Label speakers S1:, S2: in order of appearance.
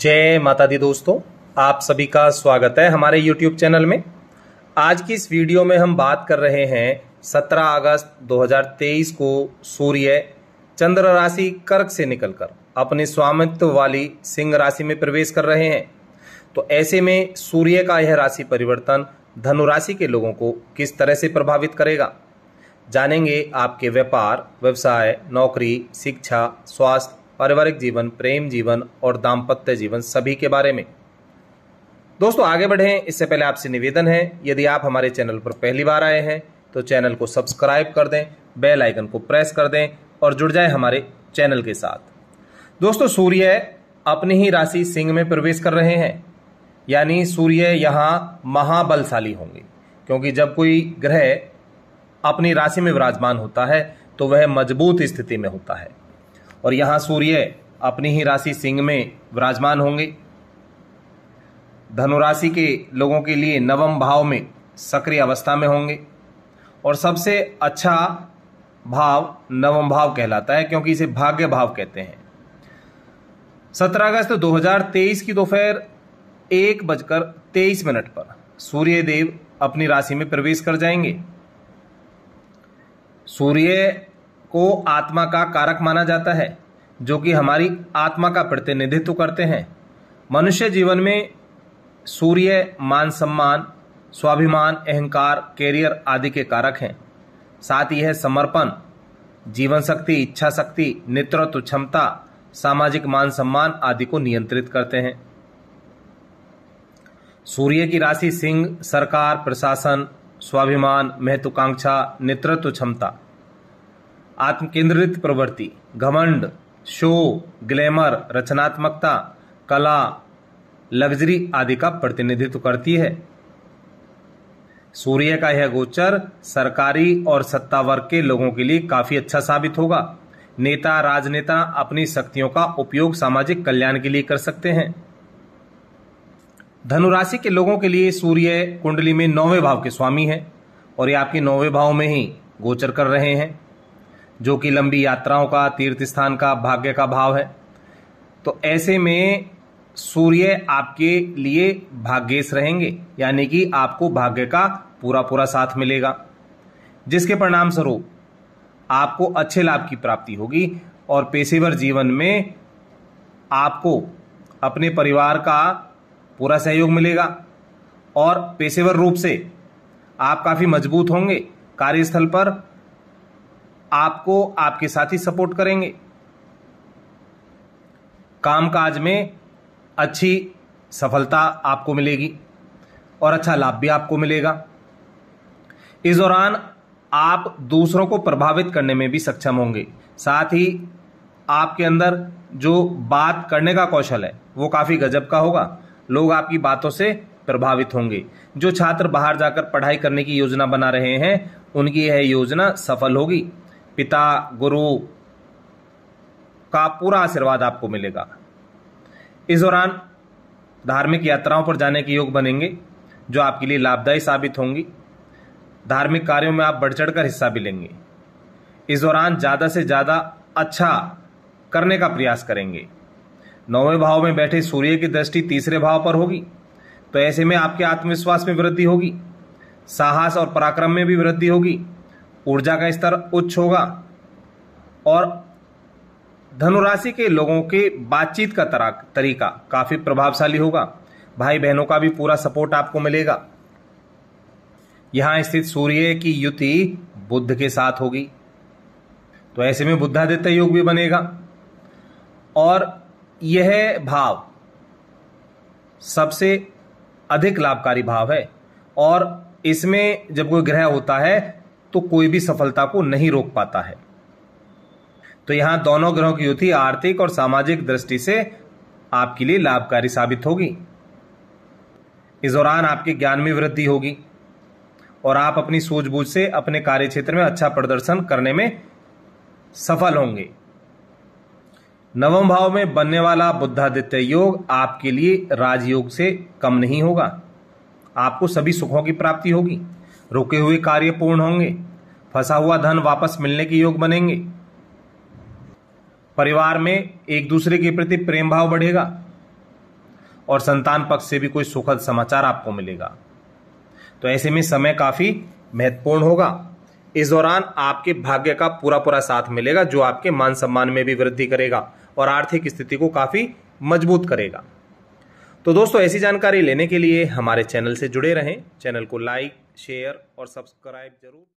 S1: जय माता दी दोस्तों आप सभी का स्वागत है हमारे YouTube चैनल में आज की इस वीडियो में हम बात कर रहे हैं 17 अगस्त 2023 को सूर्य चंद्र राशि कर्क से निकलकर अपने स्वामित्व वाली सिंह राशि में प्रवेश कर रहे हैं तो ऐसे में सूर्य का यह राशि परिवर्तन धनु राशि के लोगों को किस तरह से प्रभावित करेगा जानेंगे आपके व्यापार व्यवसाय नौकरी शिक्षा स्वास्थ्य पारिवारिक जीवन प्रेम जीवन और दाम्पत्य जीवन सभी के बारे में दोस्तों आगे बढ़ें इससे पहले आपसे निवेदन है यदि आप हमारे चैनल पर पहली बार आए हैं तो चैनल को सब्सक्राइब कर दें बेल आइकन को प्रेस कर दें और जुड़ जाएं हमारे चैनल के साथ दोस्तों सूर्य अपनी ही राशि सिंह में प्रवेश कर रहे हैं यानी सूर्य यहां महाबलशाली होंगे क्योंकि जब कोई ग्रह अपनी राशि में विराजमान होता है तो वह मजबूत स्थिति में होता है और यहाँ सूर्य अपनी ही राशि सिंह में विराजमान होंगे धनुराशि के लोगों के लिए नवम भाव में सक्रिय अवस्था में होंगे और सबसे अच्छा भाव नवम भाव कहलाता है क्योंकि इसे भाग्य भाव कहते हैं 17 अगस्त 2023 की दोपहर एक बजकर तेईस मिनट पर सूर्य देव अपनी राशि में प्रवेश कर जाएंगे सूर्य को आत्मा का कारक माना जाता है जो कि हमारी आत्मा का प्रतिनिधित्व करते हैं मनुष्य जीवन में सूर्य मान सम्मान स्वाभिमान अहंकार कैरियर आदि के कारक हैं साथ ही है समर्पण जीवन शक्ति इच्छा शक्ति नेतृत्व क्षमता सामाजिक मान सम्मान आदि को नियंत्रित करते हैं सूर्य की राशि सिंह सरकार प्रशासन स्वाभिमान महत्वाकांक्षा नेतृत्व क्षमता आत्मकेंद्रित प्रवृत्ति घमंड शो ग्लैमर रचनात्मकता कला लग्जरी आदि का प्रतिनिधित्व करती है सूर्य का यह गोचर सरकारी और सत्ता वर्ग के लोगों के लिए काफी अच्छा साबित होगा नेता राजनेता अपनी शक्तियों का उपयोग सामाजिक कल्याण के लिए कर सकते हैं धनुराशि के लोगों के लिए सूर्य कुंडली में नौवे भाव के स्वामी है और ये आपके नौवे भाव में ही गोचर कर रहे हैं जो कि लंबी यात्राओं का तीर्थ स्थान का भाग्य का भाव है तो ऐसे में सूर्य आपके लिए भाग्येश रहेंगे यानी कि आपको भाग्य का पूरा पूरा साथ मिलेगा जिसके परिणाम स्वरूप आपको अच्छे लाभ की प्राप्ति होगी और पेशेवर जीवन में आपको अपने परिवार का पूरा सहयोग मिलेगा और पेशेवर रूप से आप काफ़ी मजबूत होंगे कार्यस्थल पर आपको आपके साथी सपोर्ट करेंगे कामकाज में अच्छी सफलता आपको मिलेगी और अच्छा लाभ भी आपको मिलेगा इस दौरान आप दूसरों को प्रभावित करने में भी सक्षम होंगे साथ ही आपके अंदर जो बात करने का कौशल है वो काफ़ी गजब का होगा लोग आपकी बातों से प्रभावित होंगे जो छात्र बाहर जाकर पढ़ाई करने की योजना बना रहे हैं उनकी यह योजना सफल होगी पिता गुरु का पूरा आशीर्वाद आपको मिलेगा इस दौरान धार्मिक यात्राओं पर जाने के योग बनेंगे जो आपके लिए लाभदायी साबित होंगी धार्मिक कार्यों में आप बढ़ चढ़ कर हिस्सा भी लेंगे इस दौरान ज़्यादा से ज़्यादा अच्छा करने का प्रयास करेंगे नौवें भाव में बैठे सूर्य की दृष्टि तीसरे भाव पर होगी तो ऐसे में आपके आत्मविश्वास में वृद्धि होगी साहस और पराक्रम में भी वृद्धि होगी ऊर्जा का स्तर उच्च होगा और धनुराशि के लोगों के बातचीत का तरीका काफी प्रभावशाली होगा भाई बहनों का भी पूरा सपोर्ट आपको मिलेगा यहां स्थित सूर्य की युति बुद्ध के साथ होगी तो ऐसे में बुद्धादित्य योग भी बनेगा और यह भाव सबसे अधिक लाभकारी भाव है और इसमें जब कोई ग्रह होता है तो कोई भी सफलता को नहीं रोक पाता है तो यहां दोनों ग्रहों की युति आर्थिक और सामाजिक दृष्टि से आपके लिए लाभकारी साबित होगी इस दौरान आपके ज्ञान में वृद्धि होगी और आप अपनी सूझबूझ से अपने कार्य क्षेत्र में अच्छा प्रदर्शन करने में सफल होंगे नवम भाव में बनने वाला बुद्धादित्य योग आपके लिए राजयोग से कम नहीं होगा आपको सभी सुखों की प्राप्ति होगी रुके हुए कार्य पूर्ण होंगे फंसा हुआ धन वापस मिलने के योग बनेंगे परिवार में एक दूसरे के प्रति प्रेम भाव बढ़ेगा और संतान पक्ष से भी कोई सुखद समाचार आपको मिलेगा तो ऐसे में समय काफी महत्वपूर्ण होगा इस दौरान आपके भाग्य का पूरा पूरा साथ मिलेगा जो आपके मान सम्मान में भी वृद्धि करेगा और आर्थिक स्थिति को काफी मजबूत करेगा तो दोस्तों ऐसी जानकारी लेने के लिए हमारे चैनल से जुड़े रहें चैनल को लाइक शेयर और सब्सक्राइब जरूर